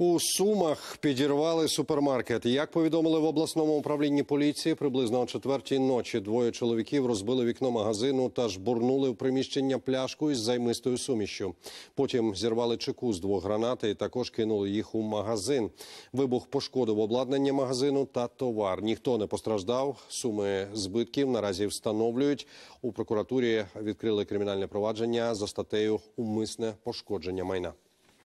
У Сумах підірвали супермаркет. Як повідомили в обласному управлінні поліції, приблизно о четвертій ночі двоє чоловіків розбили вікно магазину та жбурнули в приміщення пляшку із займистою сумішю. Потім зірвали чеку з двох гранат і також кинули їх у магазин. Вибух пошкодив обладнання магазину та товар. Ніхто не постраждав. Суми збитків наразі встановлюють. У прокуратурі відкрили кримінальне провадження за статтею Умисне пошкодження майна.